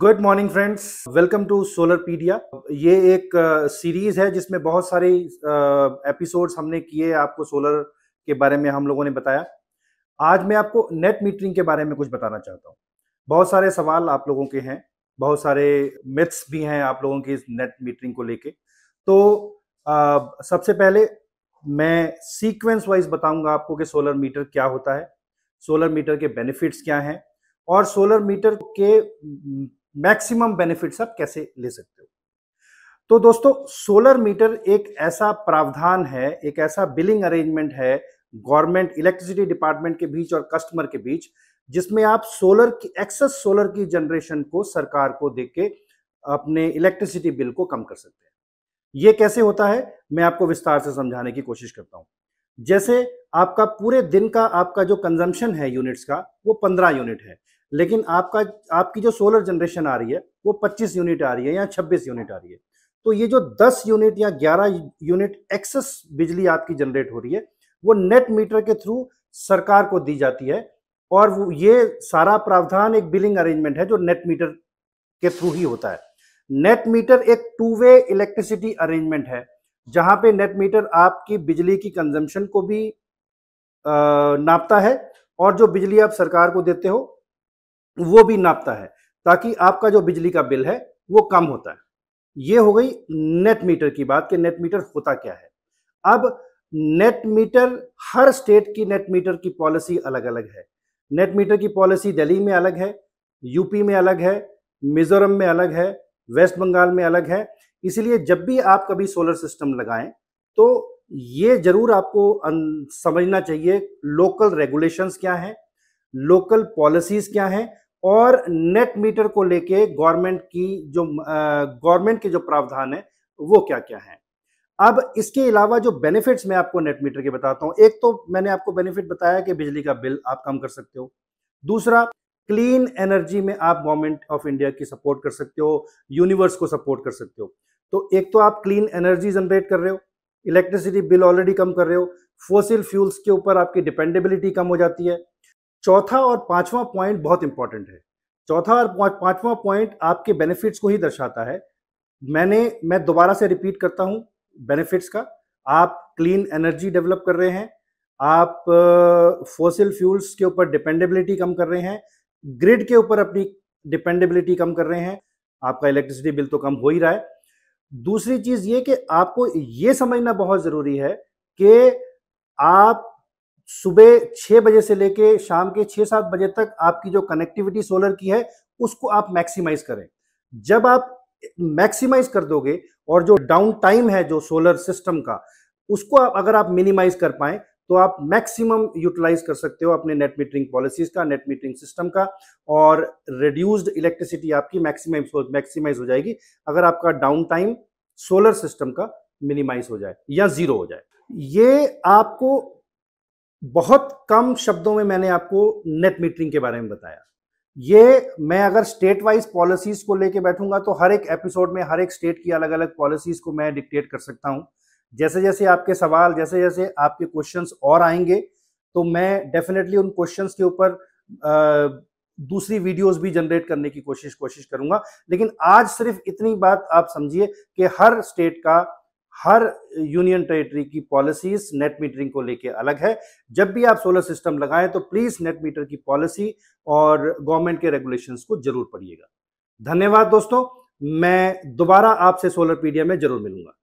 good morning friends welcome to Solarpedia ये एक series है जिसमें बहुत सारे एपिसोड्स हमने किए आपको सोलर के बारे में हम लोगों ने बताया आज मैं आपको नेट मीटरिंग के बारे में कुछ बताना चाहता हूँ बहुत सारे सवाल आप लोगों के हैं बहुत सारे मिथ्स भी हैं आप लोगों की नेट मीटरिंग को लेके तो आ, सबसे पहले मैं सीक्वेंस वाइज बताऊंगा आपको कि सोलर मीटर क्या होता है सोलर मीटर के बेनिफिट्स क्या हैं और सोलर मीटर के मैक्सिमम बेनिफिट्स आप कैसे ले सकते हो तो दोस्तों सोलर मीटर एक ऐसा प्रावधान है एक ऐसा बिलिंग अरेंजमेंट है गवर्नमेंट इलेक्ट्रिसिटी डिपार्टमेंट के बीच और कस्टमर के बीच जिसमें आप सोलर की एक्सेस सोलर की जनरेशन को सरकार को दे के अपने इलेक्ट्रिसिटी बिल को कम कर सकते हैं ये कैसे होता है मैं आपको विस्तार से समझाने की कोशिश करता हूं जैसे आपका पूरे दिन का आपका जो कंजम्पशन है यूनिट्स का वो पंद्रह यूनिट है लेकिन आपका आपकी जो सोलर जनरेशन आ रही है वो 25 यूनिट आ रही है या 26 यूनिट आ रही है तो ये जो 10 यूनिट या 11 यूनिट एक्सेस बिजली आपकी जनरेट हो रही है वो नेट मीटर के थ्रू सरकार को दी जाती है और वो ये सारा प्रावधान एक बिलिंग अरेंजमेंट है जो नेट मीटर के थ्रू ही होता है नेट मीटर एक टू वे इलेक्ट्रिसिटी अरेंजमेंट है जहां पे नेट मीटर आपकी बिजली की कंजम्पशन को भी आ, नापता है और जो बिजली आप सरकार को देते हो वो भी नापता है ताकि आपका जो बिजली का बिल है वो कम होता है ये हो गई नेट मीटर की बात कि नेट मीटर होता क्या है अब नेट मीटर हर स्टेट की नेट मीटर की पॉलिसी अलग अलग है नेट मीटर की पॉलिसी दिल्ली में अलग है यूपी में अलग है मिजोरम में अलग है वेस्ट बंगाल में अलग है इसलिए जब भी आप कभी सोलर सिस्टम लगाएं तो ये जरूर आपको समझना चाहिए लोकल रेगुलेशंस क्या हैं लोकल पॉलिसीज क्या हैं और नेट मीटर को लेके गवर्नमेंट की जो गवर्नमेंट के जो प्रावधान है वो क्या क्या है अब इसके अलावा जो बेनिफिट्स मैं आपको नेट मीटर के बताता हूँ एक तो मैंने आपको बेनिफिट बताया कि बिजली का बिल आप कम कर सकते हो दूसरा क्लीन एनर्जी में आप गवर्नमेंट ऑफ इंडिया की सपोर्ट कर सकते हो यूनिवर्स को सपोर्ट कर सकते हो तो एक तो आप क्लीन एनर्जी जनरेट कर रहे हो इलेक्ट्रिसिटी बिल ऑलरेडी कम कर रहे हो फोसिल फ्यूल्स के ऊपर आपकी डिपेंडेबिलिटी कम हो जाती है चौथा और पांचवा पॉइंट बहुत इंपॉर्टेंट है चौथा और पांचवा पॉइंट आपके बेनिफिट्स को ही दर्शाता है मैंने मैं दोबारा से रिपीट करता हूं बेनिफिट्स का आप क्लीन एनर्जी डेवलप कर रहे हैं आप फोसिल फ्यूल्स के ऊपर डिपेंडेबिलिटी कम कर रहे हैं ग्रिड के ऊपर अपनी डिपेंडेबिलिटी कम कर रहे हैं आपका इलेक्ट्रिसिटी बिल तो कम हो ही रहा है दूसरी चीज ये कि आपको ये समझना बहुत जरूरी है कि आप सुबह छः बजे से लेके शाम के छः सात बजे तक आपकी जो कनेक्टिविटी सोलर की है उसको आप मैक्सिमाइज करें जब आप मैक्सिमाइज कर दोगे और जो डाउन टाइम है जो सोलर सिस्टम का उसको आप अगर आप मिनिमाइज कर पाए तो आप मैक्सिमम यूटिलाइज कर सकते हो अपने नेट मीटरिंग पॉलिसीज का नेट मीटरिंग सिस्टम का और रिड्यूस्ड इलेक्ट्रिसिटी आपकी मैक्सिमम मैक्सिमाइज हो जाएगी अगर आपका डाउन टाइम सोलर सिस्टम का मिनिमाइज हो जाए या जीरो हो जाए ये आपको बहुत कम शब्दों में मैंने आपको नेट मीटरिंग के बारे में बताया ये मैं अगर स्टेट वाइज पॉलिसीज को लेके बैठूंगा तो हर एक एपिसोड में हर एक स्टेट की अलग अलग पॉलिसीज को मैं डिक्टेट कर सकता हूं जैसे जैसे आपके सवाल जैसे जैसे आपके क्वेश्चंस और आएंगे तो मैं डेफिनेटली उन क्वेश्चंस के ऊपर दूसरी वीडियोस भी जनरेट करने की कोशिश कोशिश करूंगा लेकिन आज सिर्फ इतनी बात आप समझिए कि हर स्टेट का हर यूनियन टेरिटरी की पॉलिसीज नेट मीटरिंग को लेके अलग है जब भी आप सोलर सिस्टम लगाएं तो प्लीज़ नेट मीटर की पॉलिसी और गवर्नमेंट के रेगुलेशंस को जरूर पढ़िएगा धन्यवाद दोस्तों मैं दोबारा आपसे सोलर पीडिया में जरूर मिलूंगा